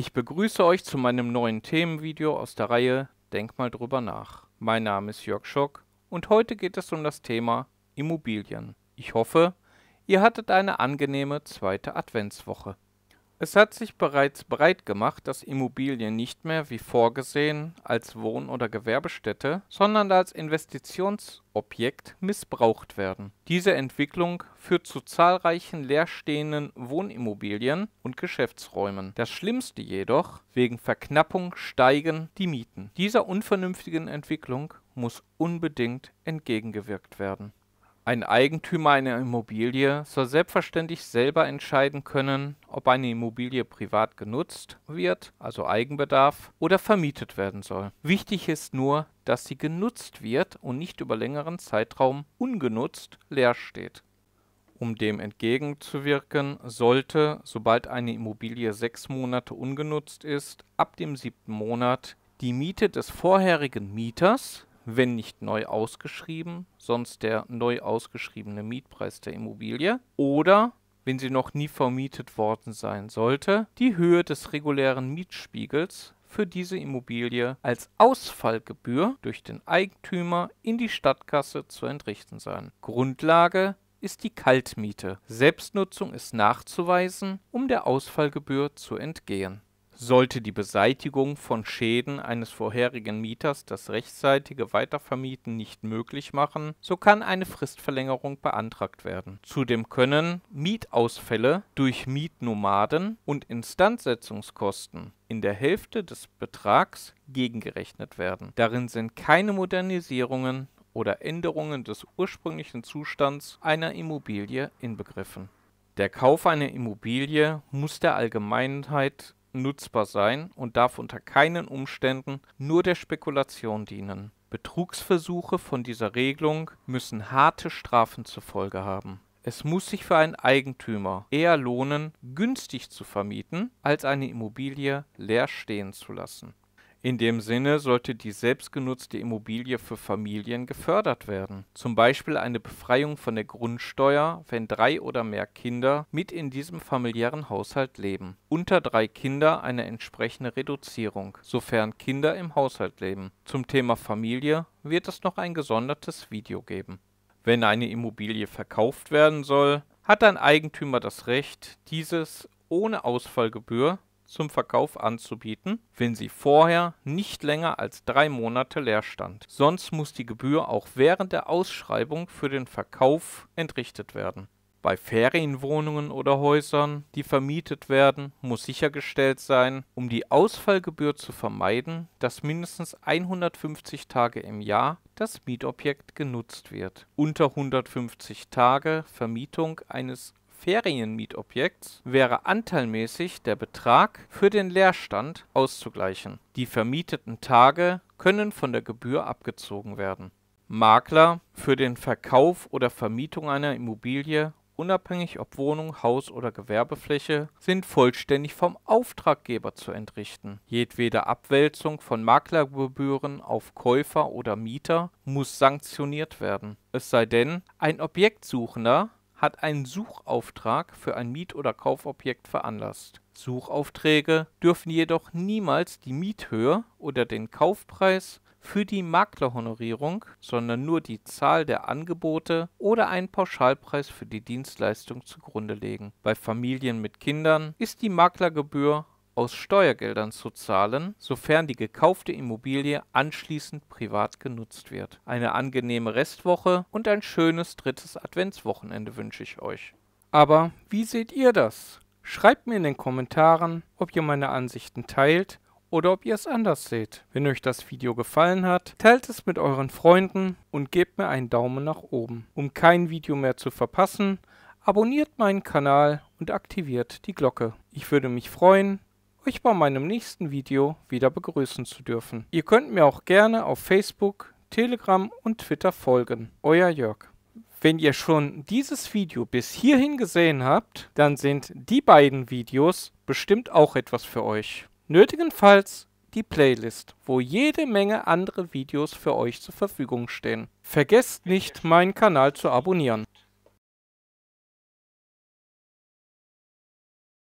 Ich begrüße euch zu meinem neuen Themenvideo aus der Reihe Denk mal drüber nach. Mein Name ist Jörg Schock und heute geht es um das Thema Immobilien. Ich hoffe, ihr hattet eine angenehme zweite Adventswoche. Es hat sich bereits breit gemacht, dass Immobilien nicht mehr, wie vorgesehen, als Wohn- oder Gewerbestätte, sondern als Investitionsobjekt missbraucht werden. Diese Entwicklung führt zu zahlreichen leerstehenden Wohnimmobilien und Geschäftsräumen. Das Schlimmste jedoch, wegen Verknappung steigen die Mieten. Dieser unvernünftigen Entwicklung muss unbedingt entgegengewirkt werden ein Eigentümer einer Immobilie soll selbstverständlich selber entscheiden können, ob eine Immobilie privat genutzt wird, also Eigenbedarf, oder vermietet werden soll. Wichtig ist nur, dass sie genutzt wird und nicht über längeren Zeitraum ungenutzt leer steht. Um dem entgegenzuwirken, sollte, sobald eine Immobilie sechs Monate ungenutzt ist, ab dem siebten Monat die Miete des vorherigen Mieters wenn nicht neu ausgeschrieben, sonst der neu ausgeschriebene Mietpreis der Immobilie oder wenn sie noch nie vermietet worden sein sollte, die Höhe des regulären Mietspiegels für diese Immobilie als Ausfallgebühr durch den Eigentümer in die Stadtkasse zu entrichten sein. Grundlage ist die Kaltmiete. Selbstnutzung ist nachzuweisen, um der Ausfallgebühr zu entgehen sollte die Beseitigung von Schäden eines vorherigen Mieters das rechtzeitige Weitervermieten nicht möglich machen, so kann eine Fristverlängerung beantragt werden. Zudem können Mietausfälle durch Mietnomaden und Instandsetzungskosten in der Hälfte des Betrags gegengerechnet werden. Darin sind keine Modernisierungen oder Änderungen des ursprünglichen Zustands einer Immobilie inbegriffen. Der Kauf einer Immobilie muss der Allgemeinheit nutzbar sein und darf unter keinen Umständen nur der Spekulation dienen. Betrugsversuche von dieser Regelung müssen harte Strafen zur Folge haben. Es muss sich für einen Eigentümer eher lohnen, günstig zu vermieten, als eine Immobilie leer stehen zu lassen. In dem Sinne sollte die selbstgenutzte Immobilie für Familien gefördert werden, zum Beispiel eine Befreiung von der Grundsteuer, wenn drei oder mehr Kinder mit in diesem familiären Haushalt leben, unter drei Kinder eine entsprechende Reduzierung, sofern Kinder im Haushalt leben. Zum Thema Familie wird es noch ein gesondertes Video geben. Wenn eine Immobilie verkauft werden soll, hat ein Eigentümer das Recht, dieses ohne Ausfallgebühr zum Verkauf anzubieten, wenn sie vorher nicht länger als drei Monate leer stand. Sonst muss die Gebühr auch während der Ausschreibung für den Verkauf entrichtet werden. Bei Ferienwohnungen oder Häusern, die vermietet werden, muss sichergestellt sein, um die Ausfallgebühr zu vermeiden, dass mindestens 150 Tage im Jahr das Mietobjekt genutzt wird. Unter 150 Tage Vermietung eines Ferienmietobjekts wäre anteilmäßig der Betrag für den Leerstand auszugleichen. Die vermieteten Tage können von der Gebühr abgezogen werden. Makler für den Verkauf oder Vermietung einer Immobilie unabhängig ob Wohnung, Haus oder Gewerbefläche, sind vollständig vom Auftraggeber zu entrichten. Jedwede Abwälzung von Maklergebühren auf Käufer oder Mieter muss sanktioniert werden. Es sei denn, ein Objektsuchender hat einen Suchauftrag für ein Miet- oder Kaufobjekt veranlasst. Suchaufträge dürfen jedoch niemals die Miethöhe oder den Kaufpreis für die Maklerhonorierung, sondern nur die Zahl der Angebote oder einen Pauschalpreis für die Dienstleistung zugrunde legen. Bei Familien mit Kindern ist die Maklergebühr aus Steuergeldern zu zahlen, sofern die gekaufte Immobilie anschließend privat genutzt wird. Eine angenehme Restwoche und ein schönes drittes Adventswochenende wünsche ich euch. Aber wie seht ihr das? Schreibt mir in den Kommentaren, ob ihr meine Ansichten teilt oder ob ihr es anders seht. Wenn euch das Video gefallen hat, teilt es mit euren Freunden und gebt mir einen Daumen nach oben. Um kein Video mehr zu verpassen, abonniert meinen Kanal und aktiviert die Glocke. Ich würde mich freuen, euch bei meinem nächsten Video wieder begrüßen zu dürfen. Ihr könnt mir auch gerne auf Facebook, Telegram und Twitter folgen. Euer Jörg. Wenn ihr schon dieses Video bis hierhin gesehen habt, dann sind die beiden Videos bestimmt auch etwas für euch. Nötigenfalls die Playlist, wo jede Menge andere Videos für euch zur Verfügung stehen. Vergesst nicht, meinen Kanal zu abonnieren.